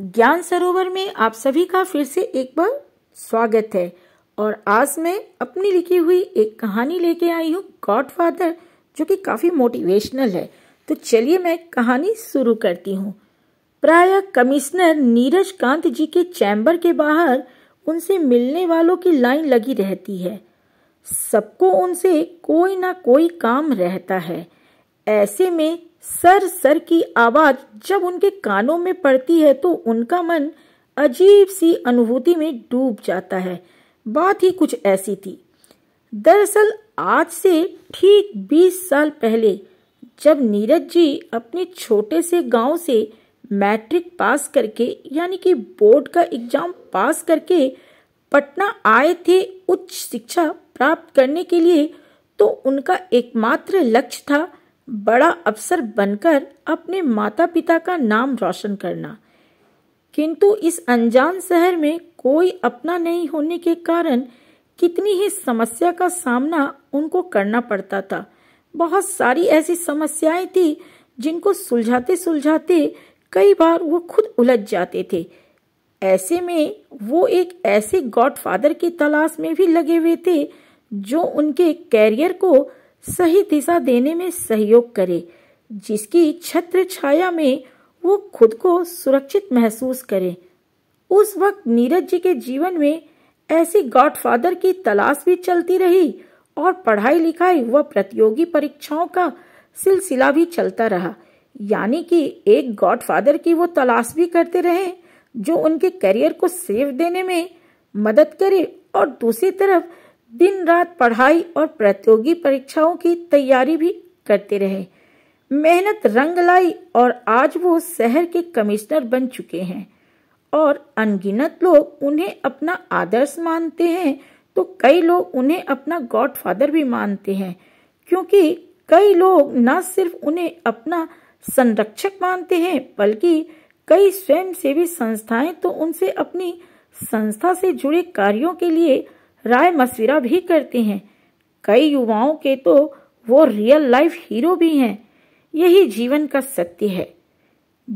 ज्ञान सरोवर में आप सभी का फिर से एक बार स्वागत है और आज मैं अपनी लिखी हुई एक कहानी लेके आई हूँ गॉड फादर जो कि काफ़ी मोटिवेशनल है तो चलिए मैं कहानी शुरू करती हूँ प्राय कमिश्नर नीरज कांत जी के चैम्बर के बाहर उनसे मिलने वालों की लाइन लगी रहती है सबको उनसे कोई ना कोई काम रहता है ऐसे में सर सर की आवाज जब उनके कानों में पड़ती है तो उनका मन अजीब सी अनुभूति में डूब जाता है बात ही कुछ ऐसी थी दरअसल आज से ठीक बीस साल पहले जब नीरज जी अपने छोटे से गांव से मैट्रिक पास करके यानी कि बोर्ड का एग्जाम पास करके पटना आए थे उच्च शिक्षा प्राप्त करने के लिए तो उनका एकमात्र लक्ष्य था बड़ा अफसर बनकर अपने माता पिता का नाम रोशन करना किंतु इस अनजान शहर में कोई अपना नहीं होने के कारण कितनी ही समस्या का सामना उनको करना पड़ता था बहुत सारी ऐसी समस्याएं थी जिनको सुलझाते सुलझाते कई बार वो खुद उलझ जाते थे ऐसे में वो एक ऐसे गॉडफादर की तलाश में भी लगे हुए थे जो उनके कैरियर को सही दिशा देने में सहयोग करे जिसकी छत्र छाया में वो खुद को सुरक्षित महसूस करे उस वक्त नीरज जी के जीवन में ऐसी गॉडफादर की तलाश भी चलती रही और पढ़ाई लिखाई व प्रतियोगी परीक्षाओं का सिलसिला भी चलता रहा यानी कि एक गॉडफादर की वो तलाश भी करते रहे जो उनके करियर को सेव देने में मदद करे और दूसरी तरफ दिन रात पढ़ाई और प्रतियोगी परीक्षाओं की तैयारी भी करते रहे मेहनत रंग लाई और आज वो शहर के कमिश्नर बन चुके हैं और अनगिनत लोग उन्हें अपना आदर्श मानते हैं तो कई लोग उन्हें अपना गॉडफादर भी मानते हैं क्योंकि कई लोग न सिर्फ उन्हें अपना संरक्षक मानते हैं बल्कि कई स्वयंसेवी संस्थाएं तो उनसे अपनी संस्था से जुड़े कार्यों के लिए राय मशविरा भी करते हैं कई युवाओं के तो वो रियल लाइफ हीरो भी हैं यही जीवन का सत्य है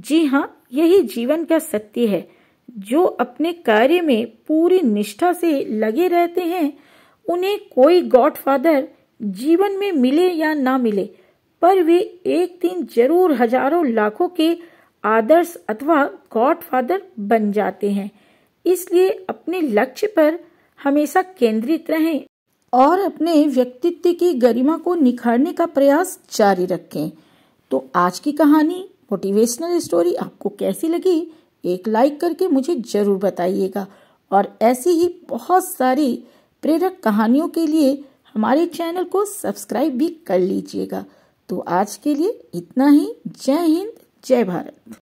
जी हाँ यही जीवन का सत्य है जो अपने कार्य में पूरी निष्ठा से लगे रहते हैं उन्हें कोई गॉडफादर जीवन में मिले या ना मिले पर वे एक दिन जरूर हजारों लाखों के आदर्श अथवा गॉडफादर बन जाते हैं इसलिए अपने लक्ष्य पर हमेशा केंद्रित रहें और अपने व्यक्तित्व की गरिमा को निखारने का प्रयास जारी रखें तो आज की कहानी मोटिवेशनल स्टोरी आपको कैसी लगी एक लाइक करके मुझे ज़रूर बताइएगा और ऐसी ही बहुत सारी प्रेरक कहानियों के लिए हमारे चैनल को सब्सक्राइब भी कर लीजिएगा तो आज के लिए इतना ही जय हिंद जय भारत